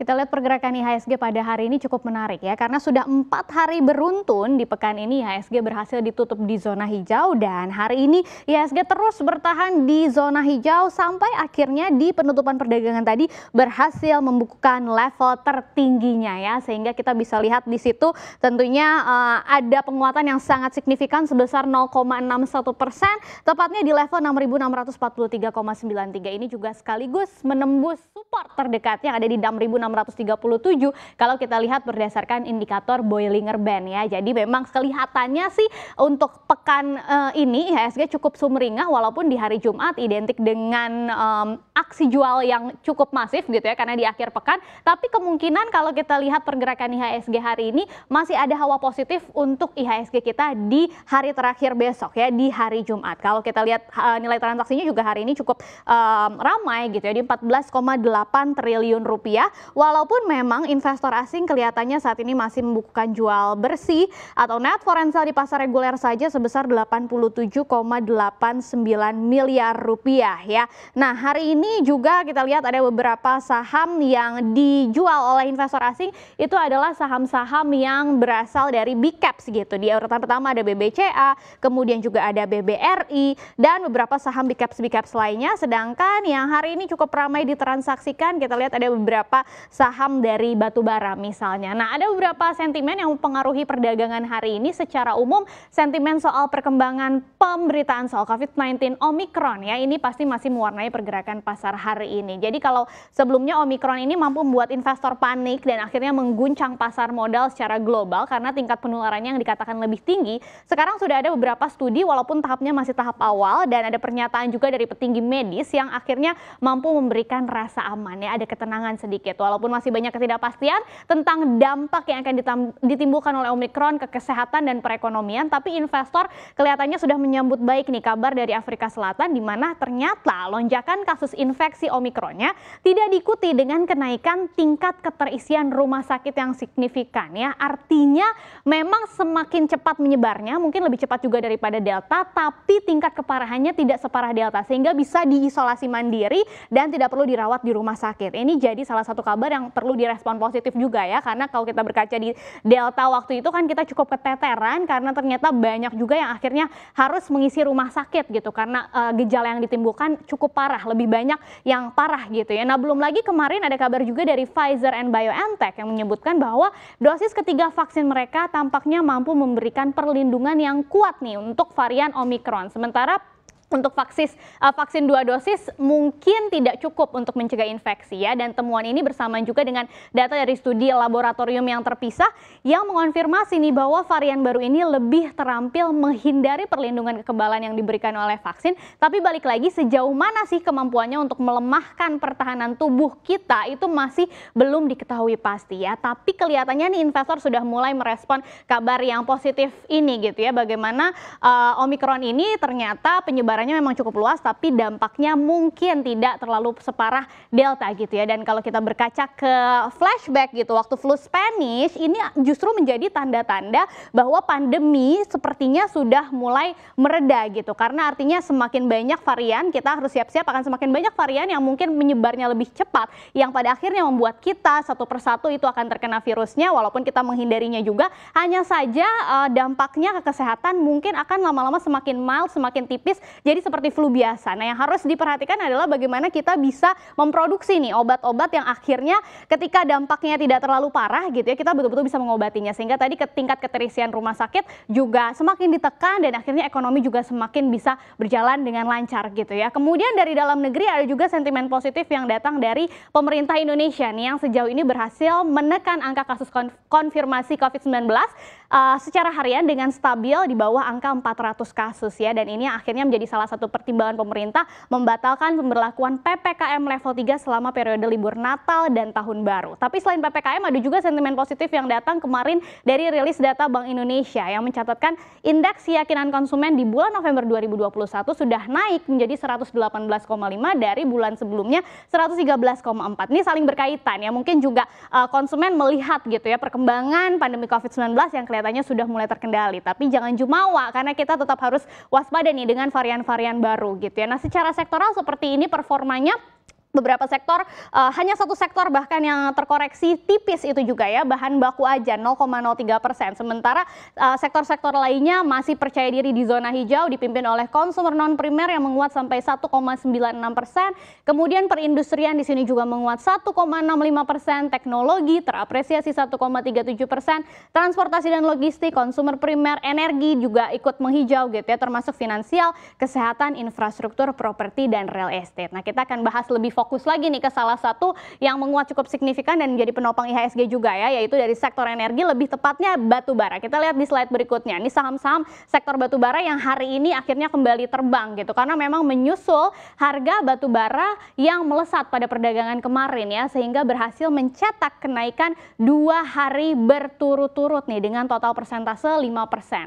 Kita lihat pergerakan IHSG pada hari ini cukup menarik ya, karena sudah empat hari beruntun di pekan ini IHSG berhasil ditutup di zona hijau dan hari ini IHSG terus bertahan di zona hijau sampai akhirnya di penutupan perdagangan tadi berhasil membukukan level tertingginya ya, sehingga kita bisa lihat di situ tentunya uh, ada penguatan yang sangat signifikan sebesar 0,61 persen, tepatnya di level 6.643,93 ini juga sekaligus menembus support terdekat yang ada di 6.600 637 kalau kita lihat berdasarkan indikator Boilinger Band ya. Jadi memang kelihatannya sih untuk pekan uh, ini IHSG cukup sumringah walaupun di hari Jumat identik dengan um, aksi jual yang cukup masif gitu ya karena di akhir pekan. Tapi kemungkinan kalau kita lihat pergerakan IHSG hari ini masih ada hawa positif untuk IHSG kita di hari terakhir besok ya di hari Jumat. Kalau kita lihat uh, nilai transaksinya juga hari ini cukup um, ramai gitu ya di 14,8 triliun rupiah Walaupun memang investor asing kelihatannya saat ini masih membukukan jual bersih atau net foreign sale di pasar reguler saja sebesar 87,89 miliar rupiah ya. Nah hari ini juga kita lihat ada beberapa saham yang dijual oleh investor asing itu adalah saham-saham yang berasal dari big caps e gitu. Di urutan pertama ada BBCA, kemudian juga ada BBRI dan beberapa saham big caps big caps lainnya. Sedangkan yang hari ini cukup ramai ditransaksikan kita lihat ada beberapa saham dari batubara misalnya. Nah ada beberapa sentimen yang mempengaruhi perdagangan hari ini secara umum sentimen soal perkembangan pemberitaan soal COVID-19 Omicron ya ini pasti masih mewarnai pergerakan pasar hari ini. Jadi kalau sebelumnya Omicron ini mampu membuat investor panik dan akhirnya mengguncang pasar modal secara global karena tingkat penularannya yang dikatakan lebih tinggi. Sekarang sudah ada beberapa studi walaupun tahapnya masih tahap awal dan ada pernyataan juga dari petinggi medis yang akhirnya mampu memberikan rasa aman ya ada ketenangan sedikit. Walaupun walaupun masih banyak ketidakpastian tentang dampak yang akan ditimbulkan oleh Omikron ke kesehatan dan perekonomian, tapi investor kelihatannya sudah menyambut baik nih kabar dari Afrika Selatan di mana ternyata lonjakan kasus infeksi Omikronnya tidak diikuti dengan kenaikan tingkat keterisian rumah sakit yang signifikan ya. Artinya memang semakin cepat menyebarnya, mungkin lebih cepat juga daripada Delta, tapi tingkat keparahannya tidak separah Delta sehingga bisa diisolasi mandiri dan tidak perlu dirawat di rumah sakit. Ini jadi salah satu kabar kabar yang perlu direspon positif juga ya karena kalau kita berkaca di Delta waktu itu kan kita cukup keteteran karena ternyata banyak juga yang akhirnya harus mengisi rumah sakit gitu karena e, gejala yang ditimbulkan cukup parah lebih banyak yang parah gitu ya. Nah belum lagi kemarin ada kabar juga dari Pfizer and BioNTech yang menyebutkan bahwa dosis ketiga vaksin mereka tampaknya mampu memberikan perlindungan yang kuat nih untuk varian Omicron, Sementara untuk vaksin uh, eh, vaksin dua dosis mungkin tidak cukup untuk mencegah infeksi ya dan temuan ini bersamaan juga dengan data dari studi laboratorium yang terpisah yang mengonfirmasi nih bahwa varian baru ini lebih terampil menghindari perlindungan kekebalan yang diberikan oleh vaksin tapi balik lagi sejauh mana sih kemampuannya untuk melemahkan pertahanan tubuh kita itu masih belum diketahui pasti ya tapi kelihatannya nih investor sudah mulai merespon kabar yang positif ini gitu ya bagaimana uh, eh, Omikron ini ternyata penyebaran penyebarannya memang cukup luas tapi dampaknya mungkin tidak terlalu separah Delta gitu ya. Dan kalau kita berkaca ke flashback gitu waktu flu Spanish ini justru menjadi tanda-tanda bahwa pandemi sepertinya sudah mulai mereda gitu. Karena artinya semakin banyak varian kita harus siap-siap akan semakin banyak varian yang mungkin menyebarnya lebih cepat yang pada akhirnya membuat kita satu persatu itu akan terkena virusnya walaupun kita menghindarinya juga hanya saja eh, dampaknya ke kesehatan mungkin akan lama-lama semakin mild, semakin tipis jadi seperti flu biasa. Nah, yang harus diperhatikan adalah bagaimana kita bisa memproduksi nih obat-obat yang akhirnya ketika dampaknya tidak terlalu parah gitu ya, kita betul-betul bisa mengobatinya sehingga tadi ke tingkat keterisian rumah sakit juga semakin ditekan dan akhirnya ekonomi juga semakin bisa berjalan dengan lancar gitu ya. Kemudian dari dalam negeri ada juga sentimen positif yang datang dari pemerintah Indonesia nih yang sejauh ini berhasil menekan angka kasus konfirmasi COVID-19 uh, secara harian dengan stabil di bawah angka 400 kasus ya dan ini akhirnya menjadi salah satu pertimbangan pemerintah membatalkan pemberlakuan PPKM level 3 selama periode libur Natal dan Tahun Baru. Tapi selain PPKM ada juga sentimen positif yang datang kemarin dari rilis data Bank Indonesia yang mencatatkan indeks keyakinan konsumen di bulan November 2021 sudah naik menjadi 118,5 dari bulan sebelumnya 113,4. Ini saling berkaitan ya mungkin juga uh, konsumen melihat gitu ya perkembangan pandemi COVID-19 yang kelihatan kelihatannya sudah mulai terkendali. Tapi jangan jumawa karena kita tetap harus waspada nih dengan varian-varian baru gitu ya. Nah secara sektoral seperti ini performanya beberapa sektor uh, hanya satu sektor bahkan yang terkoreksi tipis itu juga ya bahan baku aja 0,03 persen sementara eh, sektor-sektor uh, lainnya masih percaya diri di zona hijau dipimpin oleh konsumer non primer yang menguat sampai 1,96 persen kemudian perindustrian di sini juga menguat 1,65 persen teknologi terapresiasi 1,37 persen transportasi dan logistik konsumer primer energi juga ikut menghijau gitu ya termasuk finansial kesehatan infrastruktur properti dan real estate nah kita akan bahas lebih fokus lagi nih ke salah satu yang menguat cukup signifikan dan menjadi penopang IHSG juga ya, yaitu dari sektor energi lebih tepatnya batu bara. Kita lihat di slide berikutnya. Ini saham-saham sektor batu bara yang hari ini akhirnya kembali terbang gitu karena memang menyusul harga batu bara yang melesat pada perdagangan kemarin ya sehingga berhasil mencetak kenaikan dua hari berturut-turut nih dengan total persentase 5%.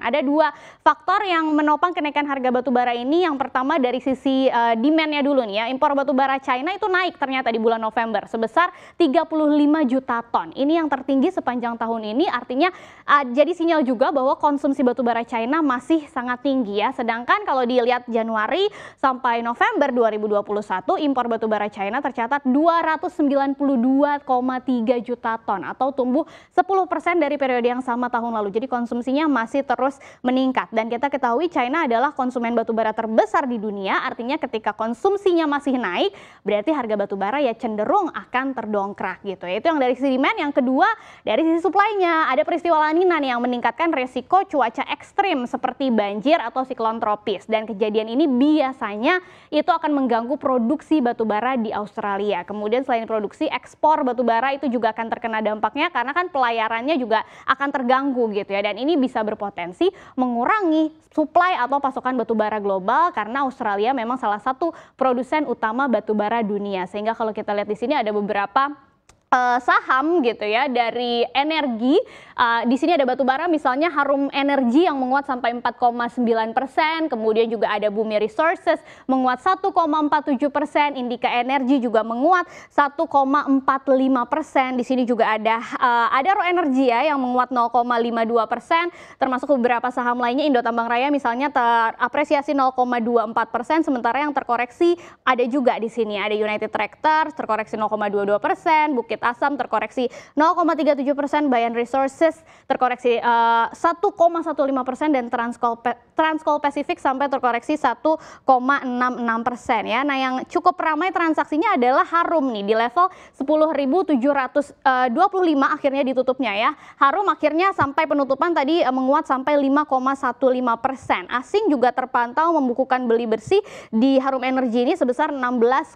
Ada dua faktor yang menopang kenaikan harga batu bara ini. Yang pertama dari sisi uh, demand-nya dulu nih ya. Impor batu bara China itu itu naik ternyata di bulan November sebesar 35 juta ton. Ini yang tertinggi sepanjang tahun ini artinya uh, jadi sinyal juga bahwa konsumsi batubara China masih sangat tinggi ya. Sedangkan kalau dilihat Januari sampai November 2021 impor batubara China tercatat 292,3 juta ton atau tumbuh 10% dari periode yang sama tahun lalu. Jadi konsumsinya masih terus meningkat dan kita ketahui China adalah konsumen batubara terbesar di dunia. Artinya ketika konsumsinya masih naik berarti harga batu bara ya cenderung akan terdongkrak gitu. ya Itu yang dari sisi demand, yang kedua dari sisi supply-nya. Ada peristiwa lanina nih yang meningkatkan resiko cuaca ekstrim seperti banjir atau siklon tropis. Dan kejadian ini biasanya itu akan mengganggu produksi batu bara di Australia. Kemudian selain produksi, ekspor batu bara itu juga akan terkena dampaknya karena kan pelayarannya juga akan terganggu gitu ya. Dan ini bisa berpotensi mengurangi supply atau pasokan batu bara global karena Australia memang salah satu produsen utama batu bara dunia dunia. Sehingga kalau kita lihat di sini ada beberapa Eh, saham gitu ya dari energi uh, di sini ada batubara misalnya Harum Energi yang menguat sampai 4,9 persen kemudian juga ada Bumi Resources menguat 1,47 persen Indika Energi juga menguat 1,45 persen di sini juga ada uh, eh, ada Ro Energi ya yang menguat 0,52 persen termasuk beberapa saham lainnya Indo Tambang Raya misalnya terapresiasi 0,24 persen sementara yang terkoreksi ada juga di sini ada United tractor terkoreksi 0,22 persen Bukit Asam terkoreksi 0,37 persen, Bayan Resources terkoreksi uh, eh, 1,15 persen dan Transcol Pacific sampai terkoreksi 1,66 persen ya. Nah yang cukup ramai transaksinya adalah Harum nih di level 10.725 eh, akhirnya ditutupnya ya. Harum akhirnya sampai penutupan tadi eh, menguat sampai 5,15 persen. Asing juga terpantau membukukan beli bersih di Harum Energi ini sebesar 16,55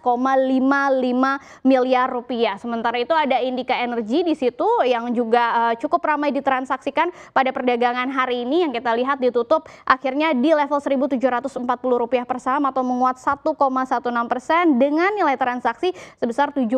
miliar rupiah. Sementara itu ada Indika energi di situ yang juga uh, cukup ramai ditransaksikan pada perdagangan hari ini yang kita lihat ditutup akhirnya di level rp rupiah per saham atau menguat 1,16 persen dengan nilai transaksi sebesar 77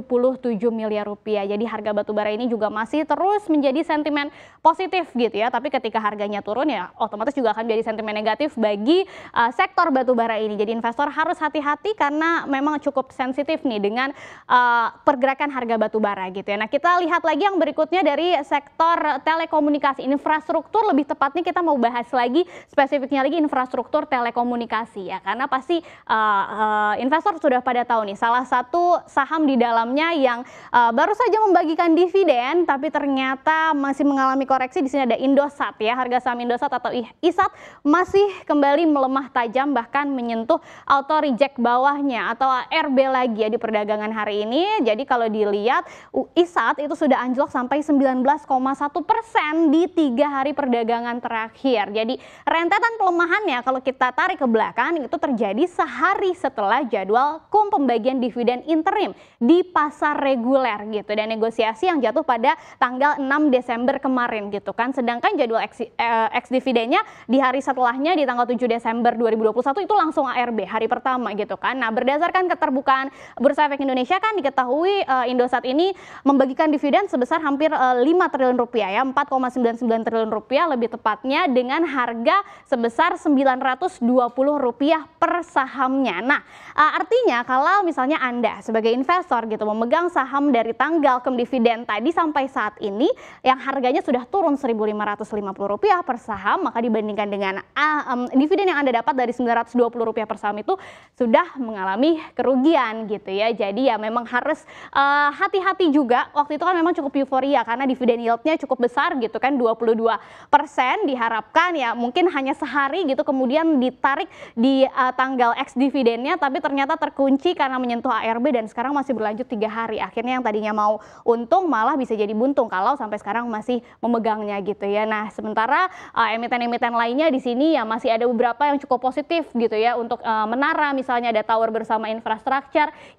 miliar rupiah. Jadi harga batubara ini juga masih terus menjadi sentimen positif gitu ya. Tapi ketika harganya turun ya otomatis juga akan menjadi sentimen negatif bagi uh, sektor batubara ini. Jadi investor harus hati-hati karena memang cukup sensitif nih dengan uh, pergerakan harga batubara gitu ya. Nah kita lihat lagi yang berikutnya dari sektor telekomunikasi infrastruktur lebih tepatnya kita mau bahas lagi spesifiknya lagi infrastruktur telekomunikasi ya karena pasti uh, uh, investor sudah pada tahu nih salah satu saham di dalamnya yang uh, baru saja membagikan dividen tapi ternyata masih mengalami koreksi di sini ada Indosat ya harga saham Indosat atau ISAT masih kembali melemah tajam bahkan menyentuh auto reject bawahnya atau RB lagi ya di perdagangan hari ini. Jadi kalau dilihat UI saat itu sudah anjlok sampai 19,1 persen di tiga hari perdagangan terakhir. Jadi rentetan pelemahannya kalau kita tarik ke belakang itu terjadi sehari setelah jadwal kum pembagian dividen interim di pasar reguler gitu dan negosiasi yang jatuh pada tanggal 6 Desember kemarin gitu kan. Sedangkan jadwal ex, eh, ex dividennya di hari setelahnya di tanggal 7 Desember 2021 itu langsung ARB hari pertama gitu kan. Nah berdasarkan keterbukaan Bursa Efek Indonesia kan diketahui eh, Indosat ini membagikan dividen sebesar hampir 5 eh, triliun rupiah ya, 4,99 triliun rupiah lebih tepatnya dengan harga sebesar 920 rupiah per sahamnya. Nah, eh, artinya kalau misalnya Anda sebagai investor gitu memegang saham dari tanggal ke dividen tadi sampai saat ini yang harganya sudah turun 1.550 rupiah per saham, maka dibandingkan dengan uh, um, dividen yang Anda dapat dari 920 rupiah per saham itu sudah mengalami kerugian gitu ya. Jadi ya memang harus eh, hati-hati uh, hati -hati juga waktu itu kan memang cukup euforia karena dividen yieldnya cukup besar gitu kan 22 persen diharapkan ya mungkin hanya sehari gitu kemudian ditarik di uh, tanggal ex dividennya tapi ternyata terkunci karena menyentuh ARB dan sekarang masih berlanjut tiga hari akhirnya yang tadinya mau untung malah bisa jadi buntung kalau sampai sekarang masih memegangnya gitu ya nah sementara emiten eh, emiten-emiten lainnya di sini ya masih ada beberapa yang cukup positif gitu ya untuk uh, Menara misalnya ada Tower bersama infrastruktur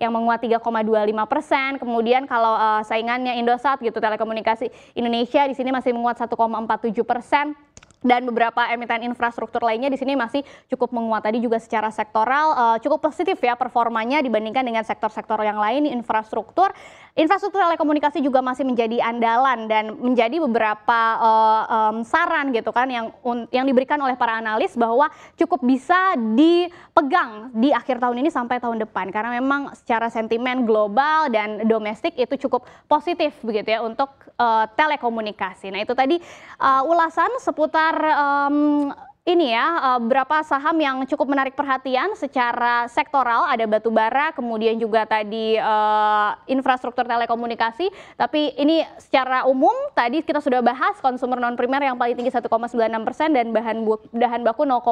yang menguat 3,25 persen kemudian kalau Eh, saingannya Indosat gitu telekomunikasi Indonesia di sini masih menguat 1,47 persen dan beberapa emiten infrastruktur lainnya di sini masih cukup menguat tadi juga secara sektoral uh, cukup positif ya performanya dibandingkan dengan sektor-sektor yang lain infrastruktur infrastruktur telekomunikasi juga masih menjadi andalan dan menjadi beberapa uh, um, saran gitu kan yang un, yang diberikan oleh para analis bahwa cukup bisa dipegang di akhir tahun ini sampai tahun depan karena memang secara sentimen global dan domestik itu cukup positif begitu ya untuk uh, telekomunikasi. Nah, itu tadi uh, ulasan seputar um, ini ya, eh, berapa saham yang cukup menarik perhatian secara sektoral, ada batu bara, kemudian juga tadi eh, infrastruktur telekomunikasi, tapi ini secara umum tadi kita sudah bahas konsumer non primer yang paling tinggi 1,96 persen dan bahan bahan baku 0,03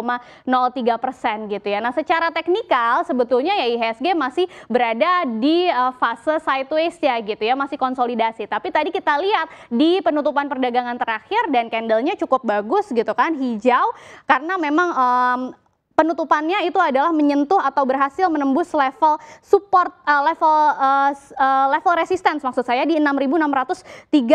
persen gitu ya. Nah secara teknikal sebetulnya ya IHSG masih berada di eh, fase sideways ya gitu ya, masih konsolidasi. Tapi tadi kita lihat di penutupan perdagangan terakhir dan candlenya cukup bagus gitu kan, hijau karena memang mmm, penutupannya itu adalah menyentuh atau berhasil menembus level support uh, level uh, uh, level resistance maksud saya di 6637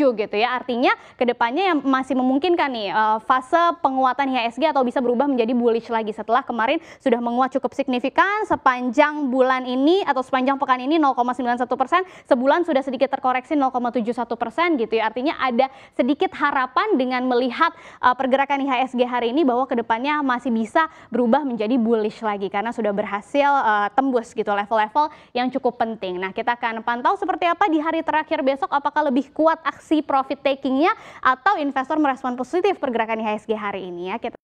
gitu ya. Artinya kedepannya yang masih memungkinkan nih uh, fase penguatan IHSG atau bisa berubah menjadi bullish lagi setelah kemarin sudah menguat cukup signifikan sepanjang bulan ini atau sepanjang pekan ini 0,91 persen sebulan sudah sedikit terkoreksi 0,71 persen gitu ya. Artinya ada sedikit harapan dengan melihat uh, pergerakan IHSG hari ini bahwa kedepannya masih bisa bisa berubah menjadi bullish lagi karena sudah berhasil uh, tembus gitu level-level yang cukup penting. Nah kita akan pantau seperti apa di hari terakhir besok apakah lebih kuat aksi profit takingnya atau investor merespon positif pergerakan IHSG hari ini ya. Kita